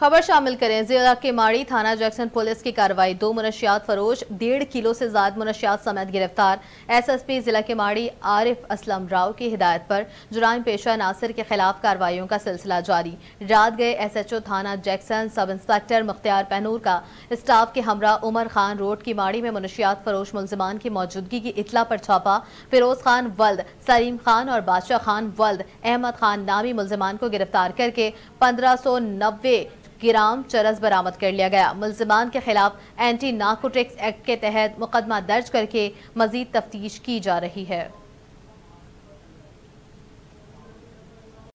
खबर शामिल करें जिला के माड़ी थाना जैक्सन पुलिस की कार्रवाई दो मुनशियात फरोश डेढ़ किलो से ज्यादा मुनशियात समेत गिरफ्तार एसएसपी जिला के माड़ी आरिफ असलम राव की हिदायत पर जुराम पेशा नासिर के खिलाफ कार्रवाइयों का सिलसिला जारी रात गए एसएचओ थाना जैक्सन सब इंस्पेक्टर मुख्तियार पहनूर का स्टाफ के हमरा उमर खान रोड की माड़ी में मुनशियात फरोश मुलजमान की मौजूदगी की इतला पर छापा फिरोज खान वल्द सलीम खान और बादशाह खान वल्द अहमद खान नामी मुलजमान को गिरफ्तार करके पंद्रह सौ नब्बे ग्राम चरस बरामद कर लिया गया मुलजमान के खिलाफ एंटी नाकोटिक्स एक्ट के तहत मुकदमा दर्ज करके मजीद तफ्तीश की जा रही है